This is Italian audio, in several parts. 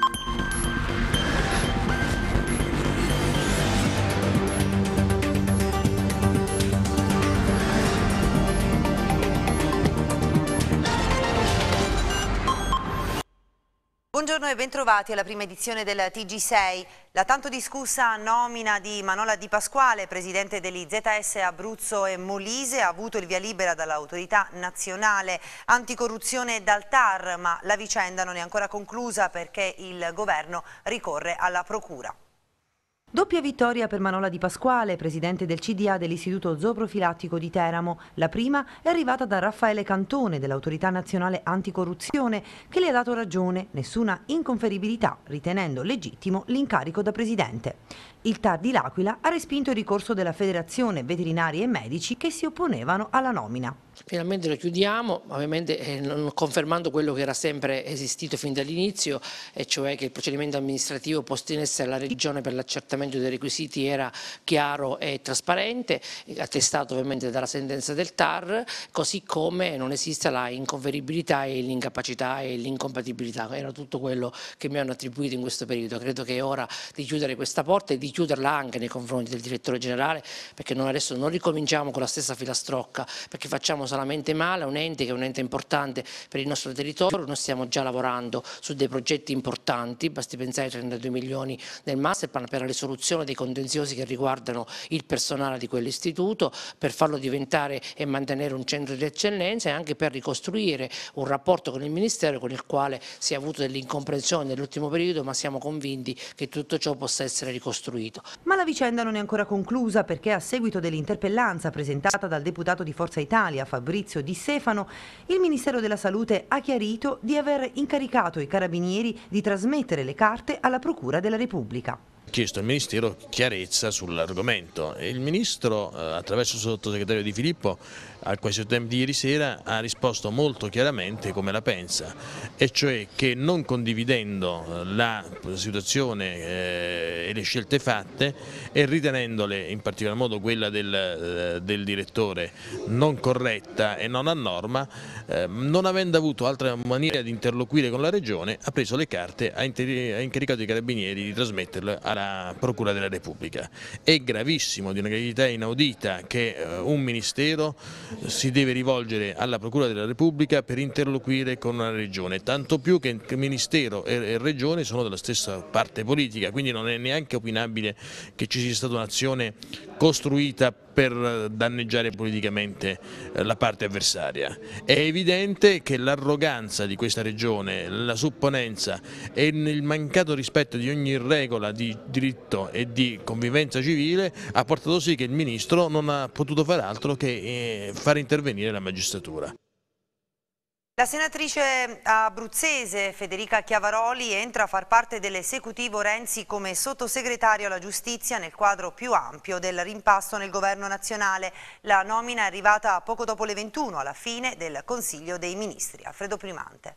Thank you. Buongiorno e bentrovati alla prima edizione del TG6. La tanto discussa nomina di Manola Di Pasquale, presidente dell'IZS Abruzzo e Molise, ha avuto il via libera dall'autorità nazionale anticorruzione dal TAR, ma la vicenda non è ancora conclusa perché il governo ricorre alla procura. Doppia vittoria per Manola Di Pasquale, presidente del CDA dell'Istituto Zooprofilattico di Teramo. La prima è arrivata da Raffaele Cantone dell'Autorità Nazionale Anticorruzione che le ha dato ragione, nessuna inconferibilità, ritenendo legittimo l'incarico da presidente. Il TAR di L'Aquila ha respinto il ricorso della Federazione Veterinari e Medici che si opponevano alla nomina. Finalmente lo chiudiamo, ovviamente eh, confermando quello che era sempre esistito fin dall'inizio, e cioè che il procedimento amministrativo posto in essere alla Regione per l'accertamento dei requisiti era chiaro e trasparente, attestato ovviamente dalla sentenza del TAR, così come non esiste la inconferibilità e l'incapacità e l'incompatibilità, era tutto quello che mi hanno attribuito in questo periodo. Credo che è ora di chiudere questa porta e di chiuderla anche nei confronti del direttore generale, perché noi adesso non ricominciamo con la stessa filastrocca, perché facciamo solamente male, è un ente che è un ente importante per il nostro territorio, noi stiamo già lavorando su dei progetti importanti, basti pensare ai 32 milioni del Masterplan per la risoluzione dei contenziosi che riguardano il personale di quell'istituto, per farlo diventare e mantenere un centro di eccellenza e anche per ricostruire un rapporto con il Ministero con il quale si è avuto dell'incomprensione nell'ultimo periodo, ma siamo convinti che tutto ciò possa essere ricostruito. Ma la vicenda non è ancora conclusa perché a seguito dell'interpellanza presentata dal deputato di Forza Italia, Fabio Fabrizio Di Stefano, il Ministero della Salute ha chiarito di aver incaricato i carabinieri di trasmettere le carte alla Procura della Repubblica chiesto al Ministero chiarezza sull'argomento e il Ministro eh, attraverso il sottosegretario Di Filippo al question tempo di ieri sera ha risposto molto chiaramente come la pensa e cioè che non condividendo eh, la situazione eh, e le scelte fatte e ritenendole in particolar modo quella del, del direttore non corretta e non a norma non avendo avuto altra maniera di interloquire con la Regione ha preso le carte ha, ha incaricato i carabinieri di trasmetterle alla alla Procura della Repubblica. È gravissimo, di una gravità inaudita, che eh, un Ministero si deve rivolgere alla Procura della Repubblica per interloquire con una Regione, tanto più che il Ministero e Regione sono della stessa parte politica, quindi non è neanche opinabile che ci sia stata un'azione costruita per danneggiare politicamente eh, la parte avversaria. È evidente che l'arroganza di questa regione, la supponenza e il mancato rispetto di ogni regola di diritto e di convivenza civile ha portato sì che il Ministro non ha potuto fare altro che eh, far intervenire la magistratura. La senatrice abruzzese Federica Chiavaroli entra a far parte dell'esecutivo Renzi come sottosegretario alla giustizia nel quadro più ampio del rimpasto nel governo nazionale. La nomina è arrivata poco dopo le 21 alla fine del Consiglio dei Ministri. Alfredo Primante.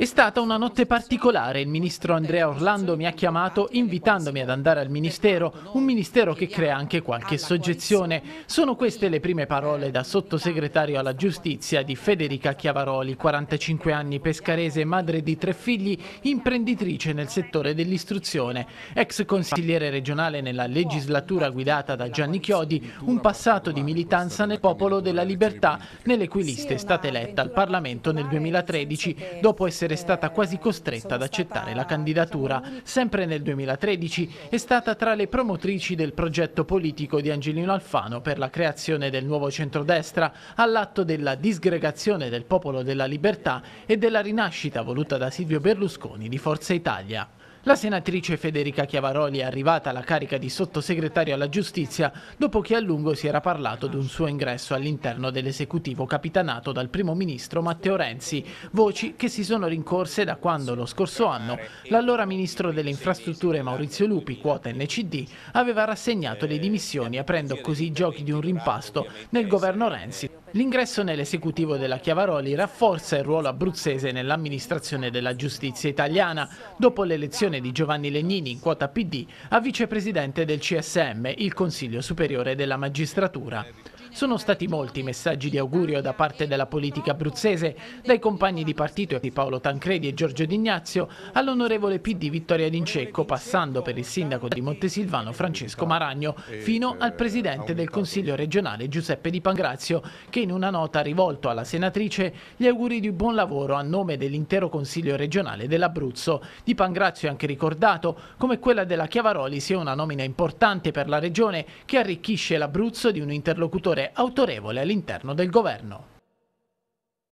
È stata una notte particolare, il ministro Andrea Orlando mi ha chiamato invitandomi ad andare al ministero, un ministero che crea anche qualche soggezione. Sono queste le prime parole da sottosegretario alla giustizia di Federica Chiavaroli, 45 anni, pescarese, madre di tre figli, imprenditrice nel settore dell'istruzione, ex consigliere regionale nella legislatura guidata da Gianni Chiodi, un passato di militanza nel popolo della libertà, nelle cui liste è stata eletta al Parlamento nel 2013, dopo essere essere stata quasi costretta ad accettare la candidatura. Sempre nel 2013 è stata tra le promotrici del progetto politico di Angelino Alfano per la creazione del nuovo centrodestra all'atto della disgregazione del popolo della libertà e della rinascita voluta da Silvio Berlusconi di Forza Italia. La senatrice Federica Chiavaroli è arrivata alla carica di sottosegretario alla giustizia dopo che a lungo si era parlato di un suo ingresso all'interno dell'esecutivo capitanato dal primo ministro Matteo Renzi, voci che si sono rincorse da quando lo scorso anno l'allora ministro delle infrastrutture Maurizio Lupi, quota NCD, aveva rassegnato le dimissioni aprendo così i giochi di un rimpasto nel governo Renzi. L'ingresso nell'esecutivo della Chiavaroli rafforza il ruolo abruzzese nell'amministrazione della giustizia italiana dopo l'elezione di Giovanni Legnini in quota PD a vicepresidente del CSM, il Consiglio Superiore della Magistratura. Sono stati molti i messaggi di augurio da parte della politica abruzzese, dai compagni di partito di Paolo Tancredi e Giorgio D'Ignazio all'onorevole PD Vittoria D'Incecco, passando per il sindaco di Montesilvano Francesco Maragno, fino al presidente del Consiglio regionale Giuseppe Di Pangrazio, che in una nota ha rivolto alla senatrice gli auguri di buon lavoro a nome dell'intero Consiglio regionale dell'Abruzzo. Di Pangrazio è anche ricordato come quella della Chiavaroli sia una nomina importante per la regione che arricchisce l'Abruzzo di un interlocutore senatore autorevole all'interno del governo.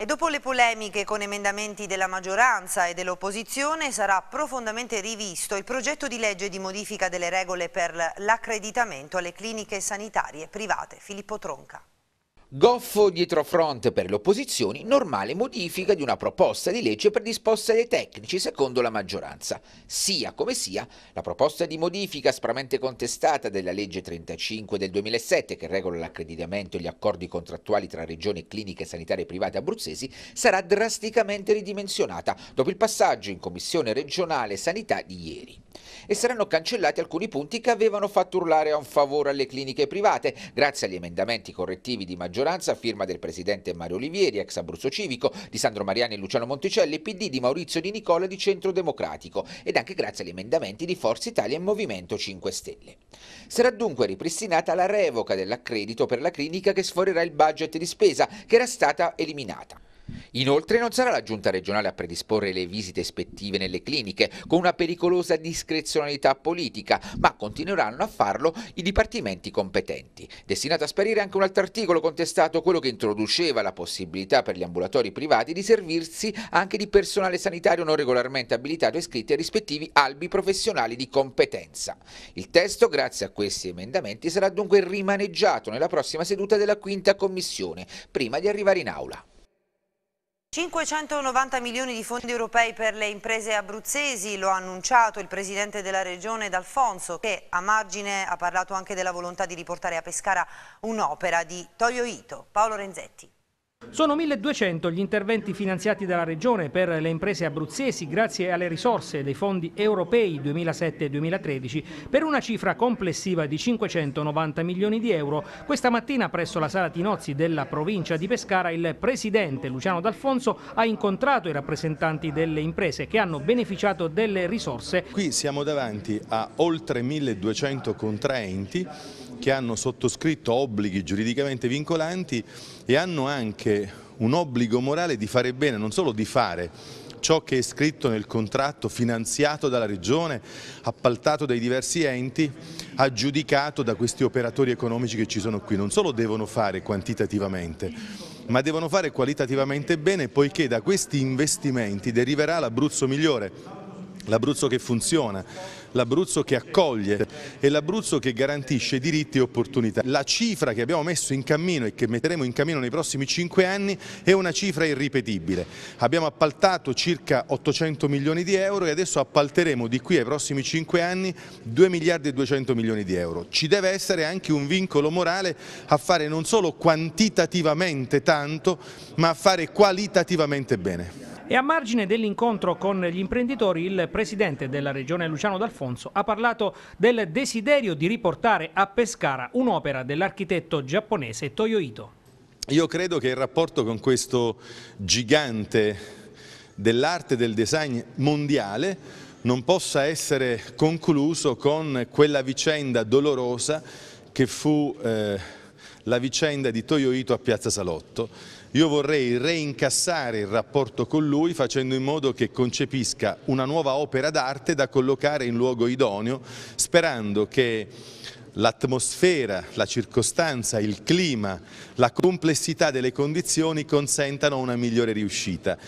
E dopo le polemiche con emendamenti della maggioranza e dell'opposizione sarà profondamente rivisto il progetto di legge di modifica delle regole per l'accreditamento alle cliniche sanitarie private. Filippo Tronca. Goffo dietro fronte per le opposizioni, normale modifica di una proposta di legge predisposta dai tecnici secondo la maggioranza. Sia come sia, la proposta di modifica aspramente contestata della legge 35 del 2007 che regola l'accreditamento e gli accordi contrattuali tra regioni e cliniche sanitarie private abruzzesi sarà drasticamente ridimensionata dopo il passaggio in Commissione regionale sanità di ieri. E saranno cancellati alcuni punti che avevano fatto urlare a un favore alle cliniche private, grazie agli emendamenti correttivi di maggioranza a firma del presidente Mario Olivieri, ex Abruzzo Civico, di Sandro Mariani e Luciano Monticelli, PD di Maurizio Di Nicola di Centro Democratico, ed anche grazie agli emendamenti di Forza Italia e Movimento 5 Stelle. Sarà dunque ripristinata la revoca dell'accredito per la clinica che sforerà il budget di spesa, che era stata eliminata. Inoltre non sarà la giunta regionale a predisporre le visite ispettive nelle cliniche con una pericolosa discrezionalità politica, ma continueranno a farlo i dipartimenti competenti. Destinato a sparire anche un altro articolo contestato, quello che introduceva la possibilità per gli ambulatori privati di servirsi anche di personale sanitario non regolarmente abilitato e iscritti ai rispettivi albi professionali di competenza. Il testo, grazie a questi emendamenti, sarà dunque rimaneggiato nella prossima seduta della quinta commissione, prima di arrivare in aula. 590 milioni di fondi europei per le imprese abruzzesi, lo ha annunciato il presidente della regione D'Alfonso che a margine ha parlato anche della volontà di riportare a Pescara un'opera di Toyo Ito. Paolo Renzetti. Sono 1200 gli interventi finanziati dalla Regione per le imprese abruzzesi grazie alle risorse dei fondi europei 2007-2013 per una cifra complessiva di 590 milioni di euro. Questa mattina presso la Sala Tinozzi della provincia di Pescara il presidente Luciano D'Alfonso ha incontrato i rappresentanti delle imprese che hanno beneficiato delle risorse. Qui siamo davanti a oltre 1200 contraenti che hanno sottoscritto obblighi giuridicamente vincolanti e hanno anche un obbligo morale di fare bene, non solo di fare, ciò che è scritto nel contratto finanziato dalla Regione, appaltato dai diversi enti, aggiudicato da questi operatori economici che ci sono qui. Non solo devono fare quantitativamente, ma devono fare qualitativamente bene poiché da questi investimenti deriverà l'Abruzzo migliore, l'Abruzzo che funziona l'Abruzzo che accoglie e l'Abruzzo che garantisce diritti e opportunità. La cifra che abbiamo messo in cammino e che metteremo in cammino nei prossimi cinque anni è una cifra irripetibile. Abbiamo appaltato circa 800 milioni di euro e adesso appalteremo di qui ai prossimi cinque anni 2 miliardi e 200 milioni di euro. Ci deve essere anche un vincolo morale a fare non solo quantitativamente tanto ma a fare qualitativamente bene. E a margine dell'incontro con gli imprenditori, il presidente della regione Luciano D'Alfonso ha parlato del desiderio di riportare a Pescara un'opera dell'architetto giapponese Toyo Ito. Io credo che il rapporto con questo gigante dell'arte e del design mondiale non possa essere concluso con quella vicenda dolorosa che fu eh, la vicenda di Toyo Ito a Piazza Salotto io vorrei reincassare il rapporto con lui facendo in modo che concepisca una nuova opera d'arte da collocare in luogo idoneo, sperando che l'atmosfera, la circostanza, il clima, la complessità delle condizioni consentano una migliore riuscita.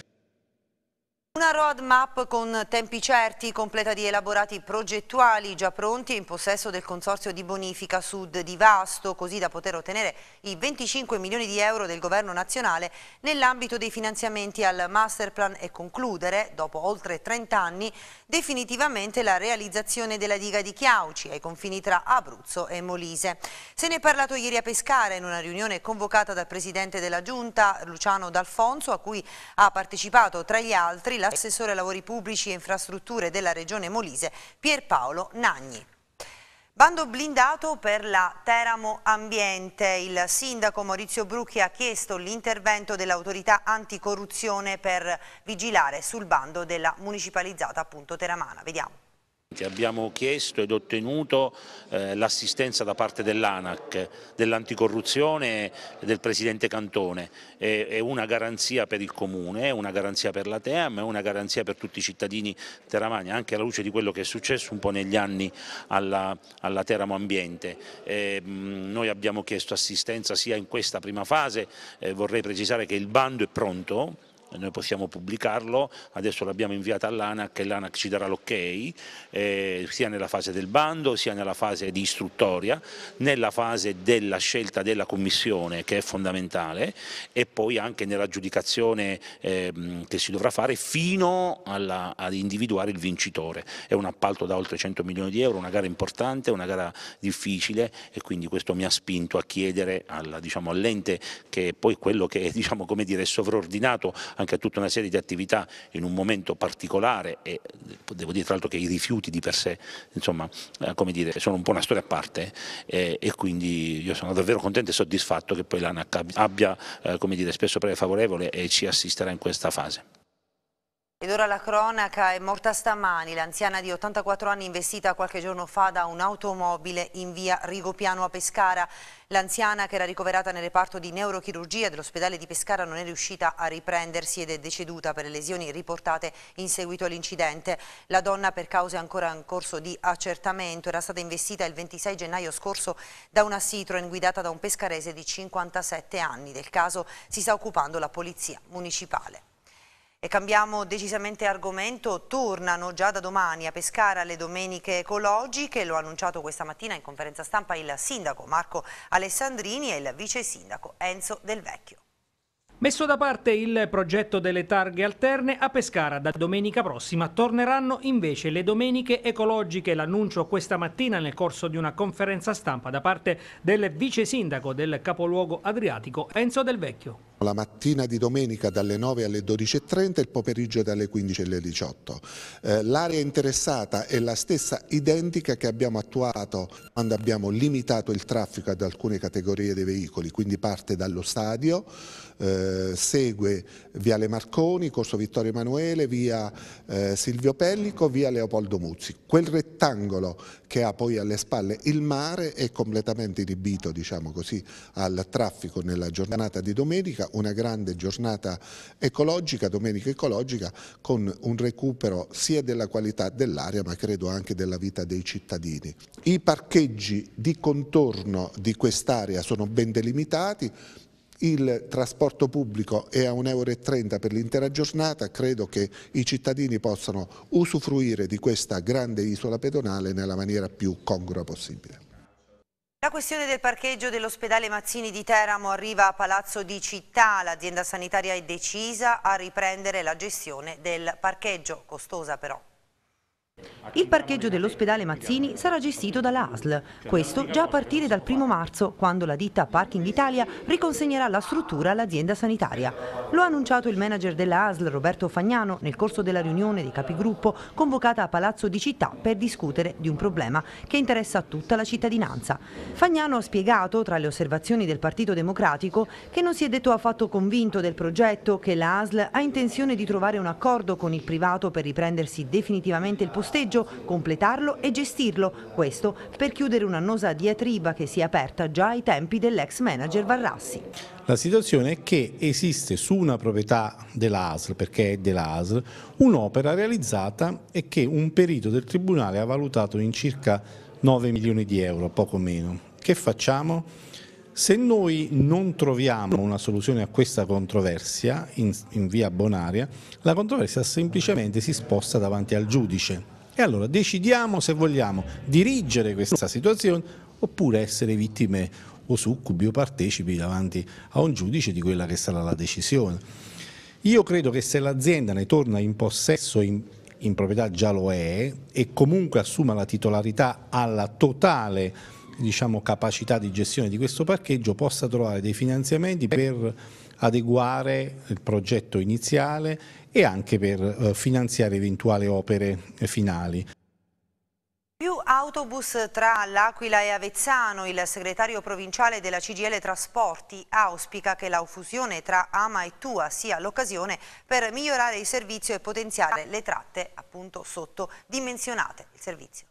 Una roadmap con tempi certi, completa di elaborati progettuali già pronti e in possesso del Consorzio di Bonifica Sud di Vasto, così da poter ottenere i 25 milioni di euro del Governo nazionale nell'ambito dei finanziamenti al Masterplan e concludere, dopo oltre 30 anni, definitivamente la realizzazione della diga di Chiauci ai confini tra Abruzzo e Molise. Se ne è parlato ieri a Pescara in una riunione convocata dal Presidente della Giunta, Luciano D'Alfonso, a cui ha partecipato tra gli altri l'assessore ai lavori pubblici e infrastrutture della regione Molise Pierpaolo Nagni. Bando blindato per la Teramo Ambiente. Il sindaco Maurizio Brucchi ha chiesto l'intervento dell'autorità anticorruzione per vigilare sul bando della municipalizzata appunto teramana. Vediamo. Abbiamo chiesto ed ottenuto eh, l'assistenza da parte dell'ANAC, dell'anticorruzione e del Presidente Cantone, è, è, una garanzia per il Comune, è una garanzia per la TEAM, è una garanzia per tutti i cittadini teramani, anche alla luce di quello che è successo un po' negli anni alla, alla Teramo Ambiente. E, mh, noi abbiamo chiesto assistenza sia in questa prima fase, eh, vorrei precisare che il bando è pronto, noi possiamo pubblicarlo, adesso l'abbiamo inviata all'ANAC e l'ANAC ci darà l'ok, eh, sia nella fase del bando, sia nella fase di istruttoria, nella fase della scelta della commissione che è fondamentale e poi anche nell'aggiudicazione eh, che si dovrà fare fino alla, ad individuare il vincitore. È un appalto da oltre 100 milioni di euro, una gara importante, una gara difficile e quindi questo mi ha spinto a chiedere diciamo, all'ente diciamo, all che è poi quello che è diciamo, dire, sovraordinato anche a tutta una serie di attività in un momento particolare e devo dire tra l'altro che i rifiuti di per sé insomma, eh, come dire, sono un po' una storia a parte eh, e quindi io sono davvero contento e soddisfatto che poi l'ANAC abbia eh, come dire, spesso parere favorevole e ci assisterà in questa fase. Ed ora la cronaca è morta stamani, l'anziana di 84 anni investita qualche giorno fa da un'automobile in via Rigopiano a Pescara. L'anziana che era ricoverata nel reparto di neurochirurgia dell'ospedale di Pescara non è riuscita a riprendersi ed è deceduta per le lesioni riportate in seguito all'incidente. La donna per cause ancora in corso di accertamento era stata investita il 26 gennaio scorso da una Citroen guidata da un pescarese di 57 anni. Del caso si sta occupando la polizia municipale. E cambiamo decisamente argomento, tornano già da domani a Pescara le domeniche ecologiche, lo ha annunciato questa mattina in conferenza stampa il sindaco Marco Alessandrini e il vice sindaco Enzo Del Vecchio. Messo da parte il progetto delle targhe alterne, a Pescara da domenica prossima torneranno invece le domeniche ecologiche. L'annuncio questa mattina nel corso di una conferenza stampa da parte del vice sindaco del capoluogo adriatico Enzo Del Vecchio. La mattina di domenica dalle 9 alle 12.30 e il pomeriggio dalle 15 alle 18. Eh, l'area interessata è la stessa identica che abbiamo attuato quando abbiamo limitato il traffico ad alcune categorie dei veicoli, quindi parte dallo stadio, eh, segue Viale Marconi, Corso Vittorio Emanuele, via eh, Silvio Pellico, via Leopoldo Muzzi. Quel rettangolo che ha poi alle spalle il mare è completamente inibito diciamo così, al traffico nella giornata di domenica, una grande giornata ecologica, domenica ecologica, con un recupero sia della qualità dell'aria ma credo anche della vita dei cittadini. I parcheggi di contorno di quest'area sono ben delimitati, il trasporto pubblico è a 1,30 euro per l'intera giornata, credo che i cittadini possano usufruire di questa grande isola pedonale nella maniera più congrua possibile. La questione del parcheggio dell'ospedale Mazzini di Teramo arriva a Palazzo di Città. L'azienda sanitaria è decisa a riprendere la gestione del parcheggio, costosa però. Il parcheggio dell'ospedale Mazzini sarà gestito dalla ASL, questo già a partire dal 1 marzo, quando la ditta Parking Italia riconsegnerà la struttura all'azienda sanitaria. Lo ha annunciato il manager della ASL Roberto Fagnano nel corso della riunione di capigruppo convocata a Palazzo di Città per discutere di un problema che interessa tutta la cittadinanza. Fagnano ha spiegato, tra le osservazioni del Partito Democratico, che non si è detto affatto convinto del progetto che la ASL ha intenzione di trovare un accordo con il privato per riprendersi definitivamente il posto posteggio, completarlo e gestirlo. Questo per chiudere un'annosa diatriba che si è aperta già ai tempi dell'ex manager Varrassi. La situazione è che esiste su una proprietà dell'ASL, perché è dell'ASL, un'opera realizzata e che un perito del Tribunale ha valutato in circa 9 milioni di euro, poco meno. Che facciamo? Se noi non troviamo una soluzione a questa controversia in, in via bonaria, la controversia semplicemente si sposta davanti al giudice e allora decidiamo se vogliamo dirigere questa situazione oppure essere vittime o succubi o partecipi davanti a un giudice di quella che sarà la decisione. Io credo che se l'azienda ne torna in possesso in, in proprietà già lo è e comunque assuma la titolarità alla totale diciamo, capacità di gestione di questo parcheggio possa trovare dei finanziamenti per adeguare il progetto iniziale e anche per eh, finanziare eventuali opere eh, finali. Più autobus tra L'Aquila e Avezzano. Il segretario provinciale della CGL Trasporti auspica che la fusione tra Ama e Tua sia l'occasione per migliorare il servizio e potenziare le tratte appunto sottodimensionate. Il servizio.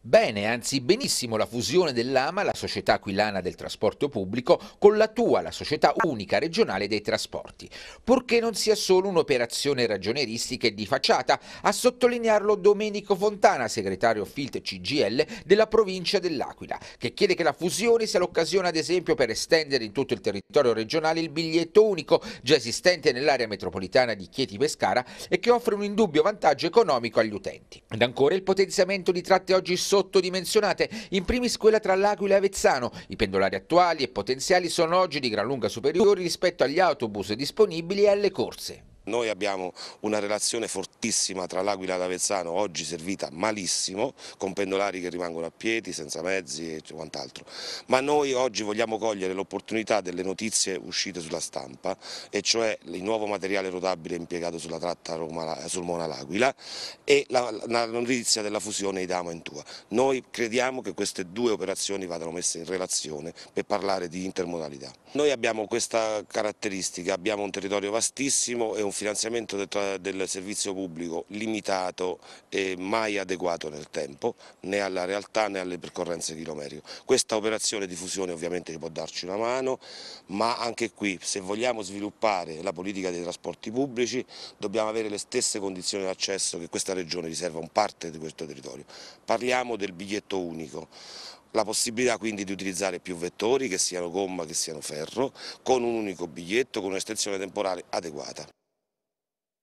Bene, anzi benissimo la fusione dell'AMA, la società aquilana del trasporto pubblico, con la tua, la società unica regionale dei trasporti, purché non sia solo un'operazione ragioneristica e di facciata, a sottolinearlo Domenico Fontana, segretario Filt CGL della provincia dell'Aquila, che chiede che la fusione sia l'occasione ad esempio per estendere in tutto il territorio regionale il biglietto unico già esistente nell'area metropolitana di Chieti-Pescara e che offre un indubbio vantaggio economico agli utenti. Ed ancora il potenziamento di tratte oggi sottodimensionate, in primis quella tra L'Aquila e Avezzano. I pendolari attuali e potenziali sono oggi di gran lunga superiori rispetto agli autobus disponibili e alle corse. Noi abbiamo una relazione fortissima tra l'Aquila e l'Avezzano, oggi servita malissimo, con pendolari che rimangono a piedi, senza mezzi e quant'altro. Ma noi oggi vogliamo cogliere l'opportunità delle notizie uscite sulla stampa, e cioè il nuovo materiale rotabile impiegato sulla tratta Roma, sul Mona l'Aquila e la, la, notizia della fusione Idamo in Tua. Noi crediamo che queste due operazioni vadano messe in relazione per parlare di intermodalità. Noi abbiamo questa caratteristica, abbiamo un territorio vastissimo e un finanziamento del, servizio pubblico limitato e mai adeguato nel tempo, né alla realtà né alle percorrenze chilometriche. Questa operazione di fusione ovviamente può darci una mano, ma anche qui se vogliamo sviluppare la politica dei trasporti pubblici dobbiamo avere le stesse condizioni di accesso che questa regione riserva un parte di questo territorio. Parliamo del biglietto unico, la possibilità quindi di utilizzare più vettori, che siano gomma, che siano ferro, con un unico biglietto, con un'estensione temporale adeguata.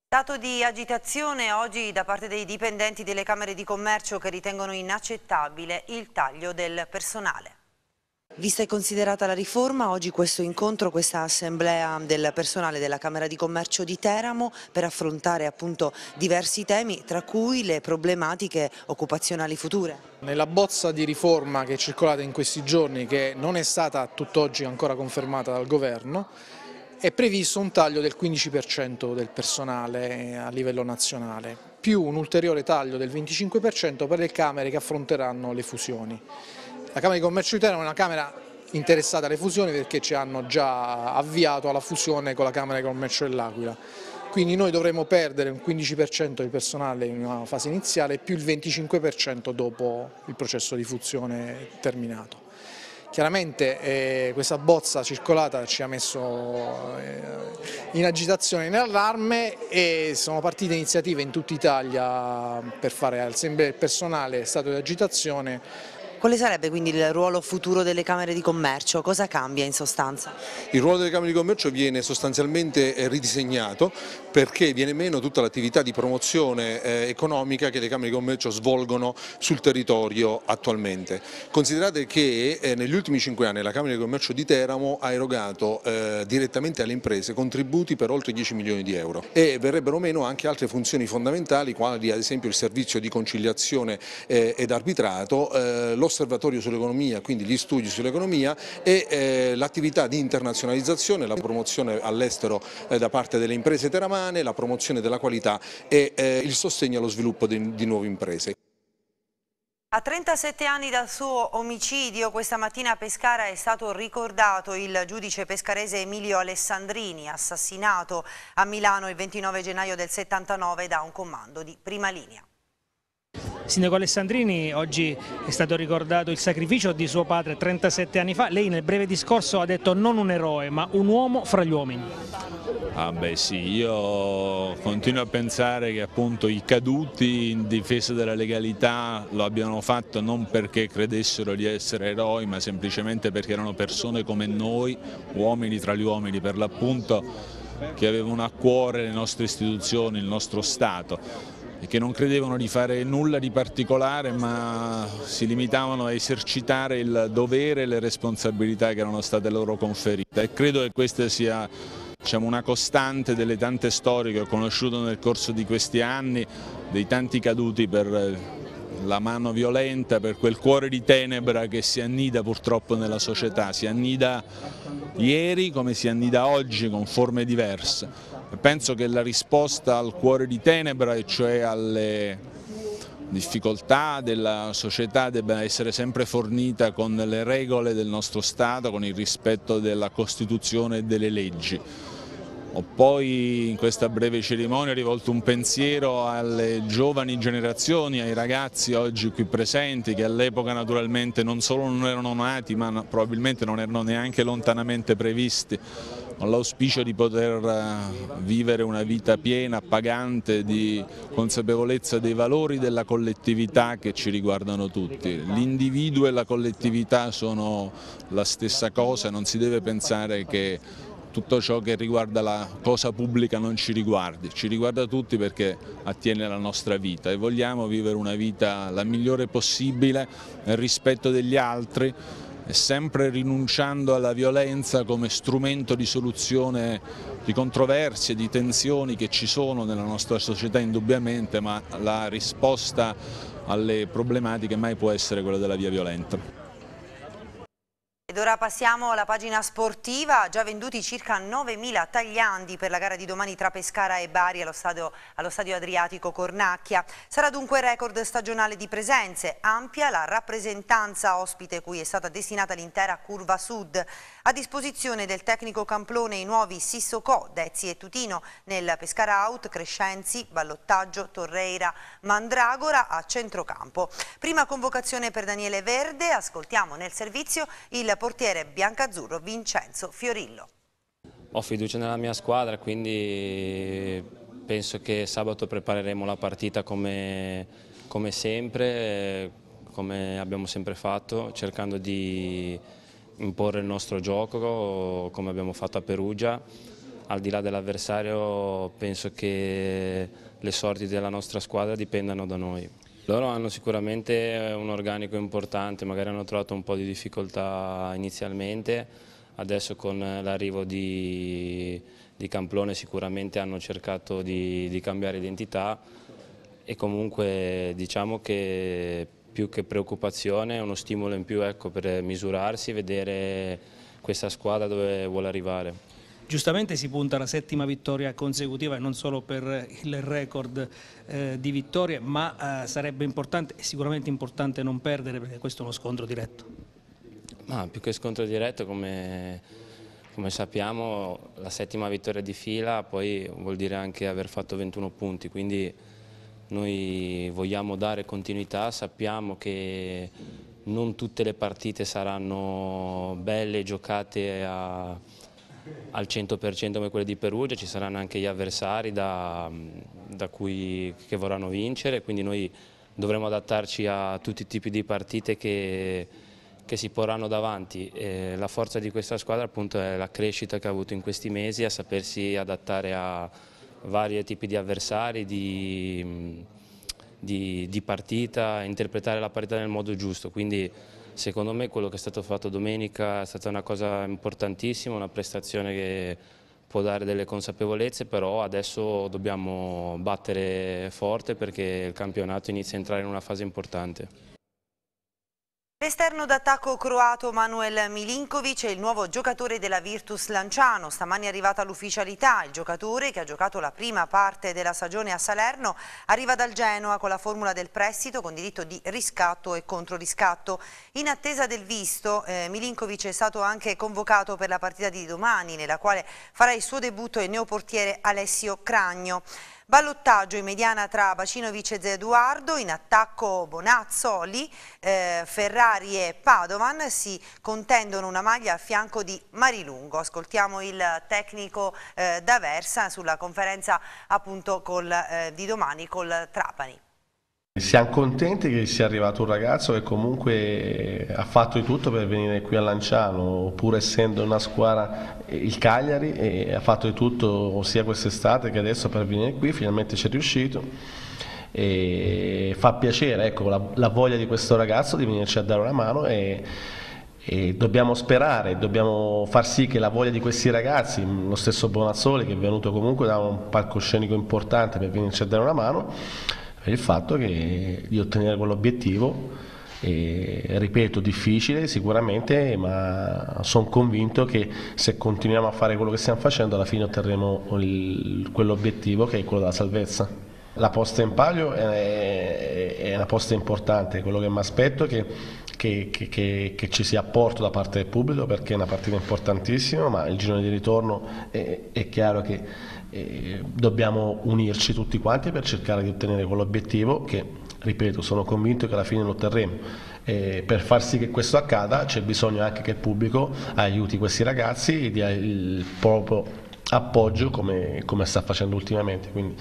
Dato di agitazione oggi da parte dei dipendenti delle Camere di Commercio che ritengono inaccettabile il taglio del personale. Vista e considerata la riforma, oggi questo incontro, questa assemblea del personale della Camera di Commercio di Teramo per affrontare appunto diversi temi, tra cui le problematiche occupazionali future. Nella bozza di riforma che è circolata in questi giorni, che non è stata tutt'oggi ancora confermata dal Governo, è previsto un taglio del 15% del personale a livello nazionale, più un ulteriore taglio del 25% per le Camere che affronteranno le fusioni. La Camera di Commercio Interno è una Camera interessata alle fusioni perché ci hanno già avviato alla fusione con la Camera di Commercio dell'Aquila. Quindi noi dovremo perdere un 15% di personale in una fase iniziale più il 25% dopo il processo di fusione terminato. Chiaramente eh, questa bozza circolata ci ha messo eh, in agitazione, in allarme e sono partite iniziative in tutta Italia per fare assemblee personale, stato di agitazione quale sarebbe quindi il ruolo futuro delle Camere di Commercio? Cosa cambia in sostanza? Il ruolo delle Camere di Commercio viene sostanzialmente eh, ridisegnato perché viene meno tutta l'attività di promozione eh, economica che le Camere di Commercio svolgono sul territorio attualmente. Considerate che eh, negli ultimi cinque anni la Camera di Commercio di Teramo ha erogato eh, direttamente alle imprese contributi per oltre 10 milioni di euro e verrebbero meno anche altre funzioni fondamentali quali ad esempio il servizio di conciliazione eh, ed arbitrato, eh, l'osservatorio sull'economia, quindi gli studi sull'economia e l'attività di internazionalizzazione, la promozione all'estero da parte delle imprese teramane italiane, la promozione della qualità e eh, il sostegno allo sviluppo di, di nuove imprese. A 37 anni dal suo omicidio, questa mattina a Pescara è stato ricordato il giudice pescarese Emilio Alessandrini, assassinato a Milano il 29 gennaio del 79 da un comando di prima linea. Sindaco Alessandrini, oggi è stato ricordato il sacrificio di suo padre 37 anni fa, lei nel breve discorso ha detto non un eroe ma un uomo fra gli uomini. Ah beh sì, io continuo a pensare che appunto i caduti in difesa della legalità lo abbiano fatto non perché credessero di essere eroi ma semplicemente perché erano persone come noi, uomini tra gli uomini per l'appunto che avevano a cuore le nostre istituzioni, il nostro Stato che non credevano di fare nulla di particolare ma si limitavano a esercitare il dovere e le responsabilità che erano state loro conferite e credo che questa sia diciamo, una costante delle tante storie che ho conosciuto nel corso di questi anni, dei tanti caduti per eh, la mano violenta, per quel cuore di tenebra che si annida purtroppo nella società, si annida ieri come si annida oggi con forme diverse. Penso che la risposta al cuore di tenebra, e cioè alle difficoltà della società debba essere sempre fornita con le regole del nostro Stato, con il rispetto della Costituzione e delle leggi. Ho poi in questa breve cerimonia rivolto un pensiero alle giovani generazioni, ai ragazzi oggi qui presenti che all'epoca naturalmente non solo non erano nati ma probabilmente non erano neanche lontanamente previsti con l'auspicio di poter eh, vivere una vita piena, pagante, di consapevolezza dei valori della collettività che ci riguardano tutti. L'individuo e la collettività sono la stessa cosa, non si deve pensare che tutto ciò che riguarda la cosa pubblica non ci riguardi, ci riguarda tutti perché attiene alla nostra vita e vogliamo vivere una vita la migliore possibile nel rispetto degli altri sempre rinunciando alla violenza come strumento di soluzione di controversie, di tensioni che ci sono nella nostra società indubbiamente, ma la risposta alle problematiche mai può essere quella della via violenta. Ed ora passiamo alla pagina sportiva, già venduti circa 9.000 tagliandi per la gara di domani tra Pescara e Bari allo stadio, allo stadio Adriatico Cornacchia. Sarà dunque record stagionale di presenze, ampia la rappresentanza ospite cui è stata destinata l'intera curva sud. A disposizione del tecnico Camplone i nuovi Sissoko, Dezzi e Tutino nel Pescara Out, Crescenzi, Ballottaggio, Torreira, Mandragora a centrocampo. Prima convocazione per Daniele Verde, ascoltiamo nel servizio il portiere biancazzurro Vincenzo Fiorillo. Ho fiducia nella mia squadra, quindi penso che sabato prepareremo la partita come, come sempre, eh, come abbiamo sempre fatto, cercando di imporre il nostro gioco come abbiamo fatto a Perugia, al di là dell'avversario penso che le sorti della nostra squadra dipendano da noi. Loro hanno sicuramente un organico importante, magari hanno trovato un po' di difficoltà inizialmente, adesso con l'arrivo di, di, Camplone sicuramente hanno cercato di, di cambiare identità e comunque diciamo che più che preoccupazione, uno stimolo in più ecco, per misurarsi e vedere questa squadra dove vuole arrivare. Giustamente si punta alla settima vittoria consecutiva e non solo per il record eh, di vittorie, ma eh, sarebbe importante, sicuramente importante non perdere perché questo è uno scontro diretto. Ma più che scontro diretto, come, come sappiamo, la settima vittoria di fila poi vuol dire anche aver fatto 21 punti, quindi noi vogliamo dare continuità, sappiamo che non tutte le partite saranno belle giocate a, al 100% come quelle di Perugia, ci saranno anche gli avversari da, da cui, che vorranno vincere, quindi noi dovremo adattarci a tutti i tipi di partite che, che si porranno davanti. E la forza di questa squadra appunto è la crescita che ha avuto in questi mesi, a sapersi adattare a vari tipi di avversari, di, di, di partita, interpretare la partita nel modo giusto, quindi secondo me quello che è stato fatto domenica è stata una cosa importantissima, una prestazione che può dare delle consapevolezze, però adesso dobbiamo battere forte perché il campionato inizia a entrare in una fase importante. L'esterno d'attacco croato Manuel Milinkovic è il nuovo giocatore della Virtus Lanciano. Stamani è arrivata l'ufficialità. Il giocatore, che ha giocato la prima parte della stagione a Salerno, arriva dal Genoa con la formula del prestito con diritto di riscatto e controriscatto. In attesa del visto, eh, Milinkovic è stato anche convocato per la partita di domani, nella quale farà il suo debutto il neoportiere Alessio Cragno. Ballottaggio in mediana tra Bacinovic e Eduardo, in attacco Bonazzoli, eh, Ferrari e Padovan si contendono una maglia a fianco di Marilungo. Ascoltiamo il tecnico eh, D'Aversa sulla conferenza appunto col, eh, di domani col Trapani. Siamo contenti che sia arrivato un ragazzo che comunque eh, ha fatto di tutto per venire qui a Lanciano, pur essendo una squadra eh, il Cagliari, ha fatto di tutto sia quest'estate che adesso per venire qui, finalmente ci è riuscito. E fa piacere ecco, la, la, voglia di questo ragazzo di venirci a dare una mano e, e dobbiamo sperare, dobbiamo far sì che la voglia di questi ragazzi, lo stesso Bonazzoli che è venuto comunque da un palcoscenico importante per venirci a dare una mano, è il fatto che di ottenere quell'obiettivo e, ripeto difficile sicuramente ma sono convinto che se continuiamo a fare quello che stiamo facendo alla fine otterremo quell'obiettivo che è quello della salvezza la posta in palio è, è una posta importante quello che mi aspetto è che, che, che, che, ci sia apporto da parte del pubblico perché è una partita importantissima ma il girone di ritorno è, è chiaro che e dobbiamo unirci tutti quanti per cercare di ottenere quell'obiettivo che, ripeto, sono convinto che alla fine lo otterremo. E per far sì che questo accada c'è bisogno anche che il pubblico aiuti questi ragazzi e dia il proprio appoggio come, come sta facendo ultimamente, quindi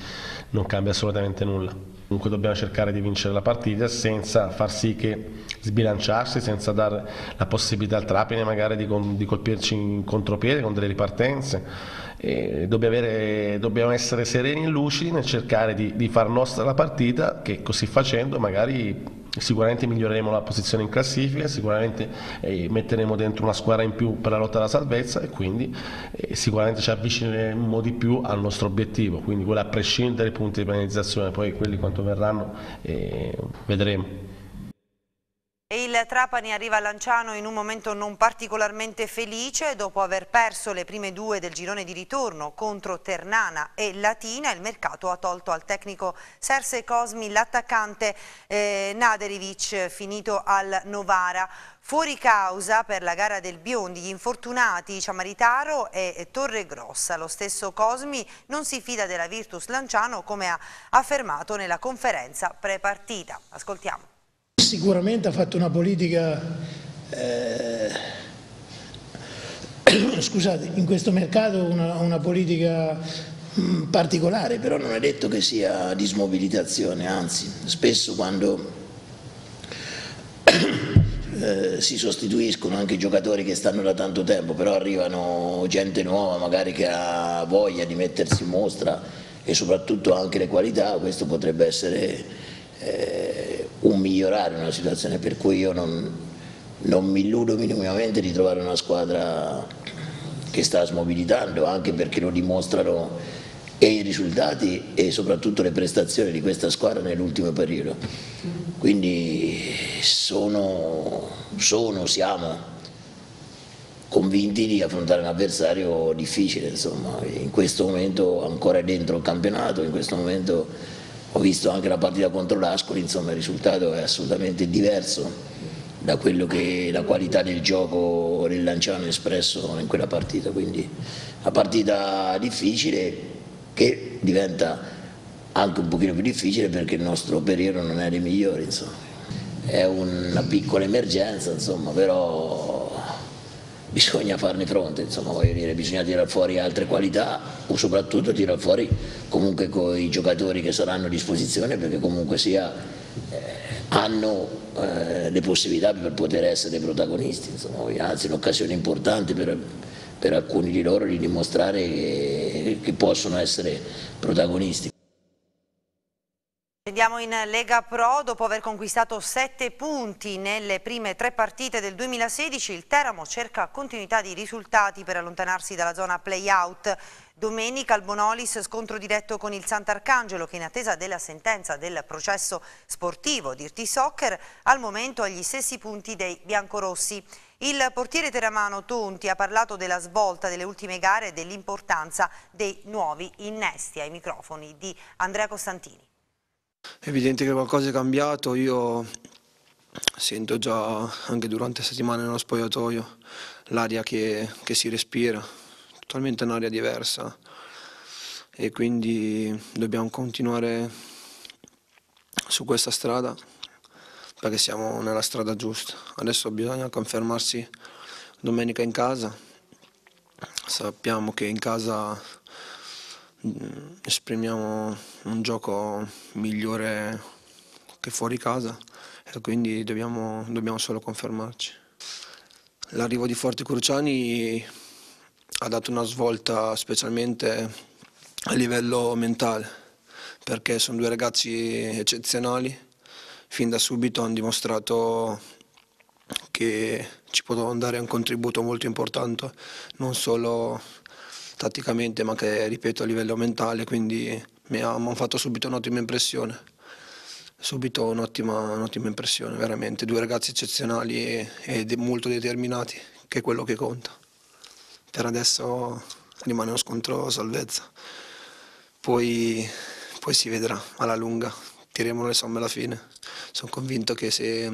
non cambia assolutamente nulla. Comunque dobbiamo cercare di vincere la partita senza far sì che sbilanciarsi, senza dare la possibilità al Trapine magari di, con, di colpirci in contropiede con delle ripartenze eh, dobbiamo, avere, dobbiamo, essere sereni e lucidi nel cercare di, di far nostra la partita che così facendo magari sicuramente miglioreremo la posizione in classifica, sicuramente eh, metteremo dentro una squadra in più per la lotta alla salvezza e quindi eh, sicuramente ci avvicineremo di più al nostro obiettivo, quindi quello a prescindere dai punti di penalizzazione, poi quelli quanto verranno eh, vedremo. E il Trapani arriva a Lanciano in un momento non particolarmente felice. Dopo aver perso le prime due del girone di ritorno contro Ternana e Latina, il mercato ha tolto al tecnico Serse Cosmi l'attaccante eh, Naderevic, finito al Novara. Fuori causa per la gara del Biondi gli infortunati Ciamaritaro e Torre Grossa. Lo stesso Cosmi non si fida della Virtus Lanciano come ha affermato nella conferenza prepartita. Ascoltiamo. Sicuramente ha fatto una politica, eh, scusate, in questo mercato una, una politica mh, mm, particolare, però non è detto che sia di smobilitazione, anzi spesso quando eh, si sostituiscono anche giocatori che stanno da tanto tempo, però arrivano gente nuova magari che ha voglia di mettersi in mostra e soprattutto anche le qualità, questo potrebbe essere... Eh, un migliorare una situazione per cui io non, non mi illudo minimamente di trovare una squadra che sta smobilitando anche perché lo dimostrano e i risultati e soprattutto le prestazioni di questa squadra nell'ultimo periodo. Quindi sono, sono, siamo convinti di affrontare un avversario difficile, insomma, in questo momento ancora dentro il campionato, in questo momento ho visto anche la partita contro l'Ascoli, insomma il risultato è assolutamente diverso da quello che la qualità del gioco del Lanciano espresso in quella partita, quindi una partita difficile che diventa anche un pochino più difficile perché il nostro periodo non è dei migliori, insomma. È una piccola emergenza, insomma, però bisogna farne fronte, insomma voglio dire, bisogna tirare fuori altre qualità o soprattutto tirare fuori comunque i giocatori che saranno a disposizione perché comunque sia, eh, hanno eh, le possibilità per poter essere protagonisti, insomma, anzi un'occasione importante per, per alcuni di loro di dimostrare che, che possono essere protagonisti. Andiamo in Lega Pro, dopo aver conquistato 7 punti nelle prime tre partite del 2016, il Teramo cerca continuità di risultati per allontanarsi dalla zona play-out. Domenica al Bonolis scontro diretto con il Sant'Arcangelo che in attesa della sentenza del processo sportivo Dirty Soccer al momento ha gli stessi punti dei biancorossi. Il portiere teramano Tonti ha parlato della svolta delle ultime gare e dell'importanza dei nuovi innesti ai microfoni di Andrea Costantini. È evidente che qualcosa è cambiato, io sento già anche durante la settimana nello spogliatoio l'aria che, che si respira, totalmente un'aria diversa e quindi dobbiamo continuare su questa strada perché siamo nella strada giusta. Adesso bisogna confermarsi domenica in casa. Sappiamo che in casa Mm, esprimiamo un gioco migliore che fuori casa e quindi dobbiamo, dobbiamo solo confermarci. L'arrivo di Forti Cruciani ha dato una svolta specialmente a livello mentale perché sono due ragazzi eccezionali, fin da subito hanno dimostrato che ci potevano dare un contributo molto importante non solo tatticamente ma che ripeto a livello mentale, quindi mi hanno fatto subito un'ottima impressione. Subito un'ottima, un'ottima impressione, veramente. Due ragazzi eccezionali e, e de, molto determinati, che è quello che conta. Per adesso rimane uno scontro salvezza. Poi, poi si vedrà alla lunga, tiriamo le somme alla fine. Sono convinto che se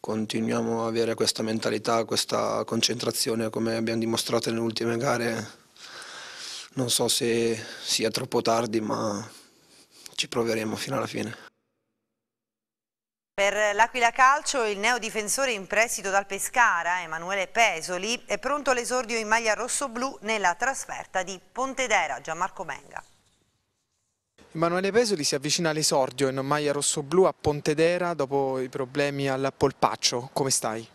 continuiamo a avere questa mentalità, questa concentrazione come abbiamo dimostrato nelle ultime gare, non so se sia troppo tardi, ma ci proveremo fino alla fine. Per l'Aquila Calcio il neodifensore in prestito dal Pescara, Emanuele Pesoli, è pronto all'esordio in maglia rosso-blu nella trasferta di Pontedera, Gianmarco Menga. Emanuele Pesoli si avvicina all'esordio in maglia rosso-blu a Pontedera dopo i problemi al polpaccio. Come stai?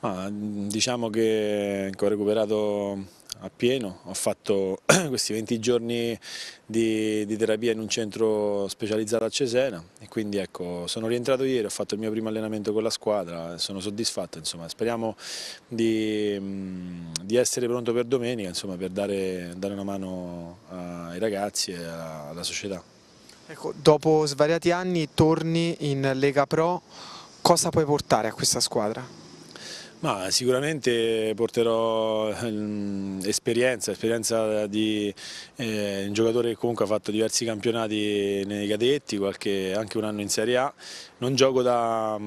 Ah, diciamo che ho recuperato appieno, ho fatto questi 20 giorni di, di, terapia in un centro specializzato a Cesena e quindi ecco, sono rientrato ieri, ho fatto il mio primo allenamento con la squadra, sono soddisfatto, insomma, speriamo di, mm, di essere pronto per domenica insomma, per dare, dare una mano ai ragazzi e alla società. Ecco, dopo svariati anni torni in Lega Pro, cosa puoi portare a questa squadra? Ma sicuramente porterò ehm, esperienza, esperienza di eh, un giocatore che comunque ha fatto diversi campionati nei cadetti, qualche, anche un anno in Serie A. Non gioco da,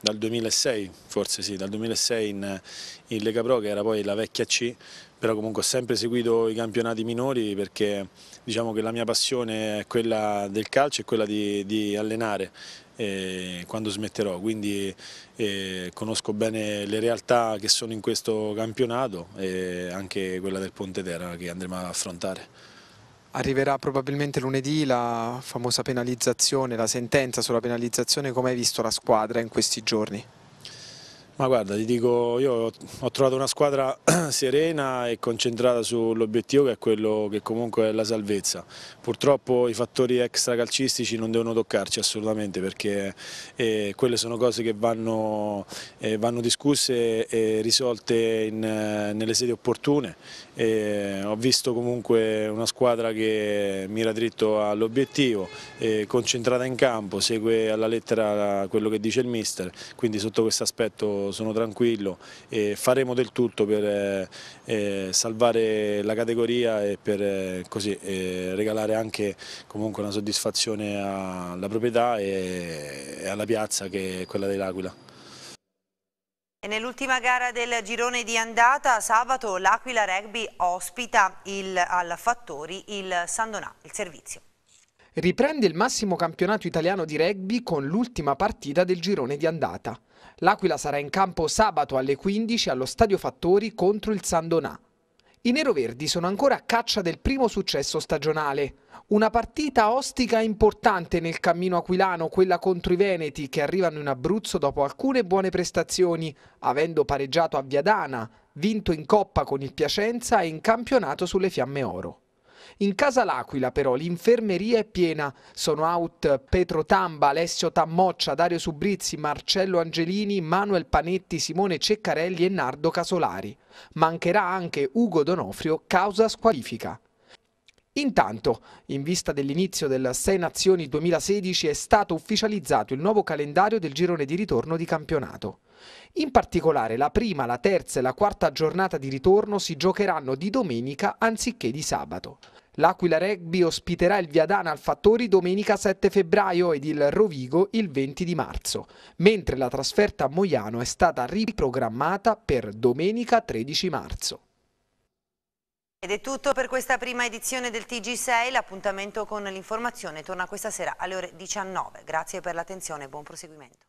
dal 2006, forse sì, dal 2006 in, in Lega Pro che era poi la vecchia C, però comunque ho sempre seguito i campionati minori perché diciamo che la mia passione è quella del calcio e quella di, di allenare eh, quando smetterò, quindi eh, conosco bene le realtà che sono in questo campionato e anche quella del Ponte Terra che andremo ad affrontare. Arriverà probabilmente lunedì la famosa penalizzazione, la sentenza sulla penalizzazione, come hai visto la squadra in questi giorni? Ma guarda, ti dico, io ho trovato una squadra serena e concentrata sull'obiettivo che è quello che comunque è la salvezza. Purtroppo i fattori extracalcistici non devono toccarci assolutamente perché eh, quelle sono cose che vanno, eh, vanno discusse e risolte in, eh, nelle sedi opportune e ho visto comunque una squadra che mira dritto all'obiettivo, concentrata in campo, segue alla lettera quello che dice il mister, quindi sotto questo aspetto sono tranquillo e faremo del tutto per eh, eh, salvare la categoria e per eh, così, regalare anche comunque una soddisfazione alla proprietà e alla piazza che è quella dell'Aquila. E nell'ultima gara del girone di andata, sabato, l'Aquila Rugby ospita il, al Fattori il San Donà, il servizio. Riprende il massimo campionato italiano di rugby con l'ultima partita del girone di andata. L'Aquila sarà in campo sabato alle 15 allo Stadio Fattori contro il San Donà. I neroverdi sono ancora a caccia del primo successo stagionale. Una partita ostica importante nel cammino aquilano, quella contro i Veneti, che arrivano in Abruzzo dopo alcune buone prestazioni, avendo pareggiato a Viadana, vinto in Coppa con il Piacenza e in campionato sulle Fiamme Oro. In casa L'Aquila però l'infermeria è piena, sono out Petro Tamba, Alessio Tammoccia, Dario Subrizzi, Marcello Angelini, Manuel Panetti, Simone Ceccarelli e Nardo Casolari. Mancherà anche Ugo Donofrio causa squalifica. Intanto, in vista dell'inizio del 6 Nazioni 2016, è stato ufficializzato il nuovo calendario del girone di ritorno di campionato. In particolare la prima, la terza e la quarta giornata di ritorno si giocheranno di domenica anziché di sabato. L'Aquila Rugby ospiterà il Viadana al Fattori domenica 7 febbraio ed il Rovigo il 20 di marzo, mentre la trasferta a Moiano è stata riprogrammata per domenica 13 marzo. Ed è tutto per questa prima edizione del TG6, l'appuntamento con l'informazione torna questa sera alle ore 19. Grazie per l'attenzione e buon proseguimento.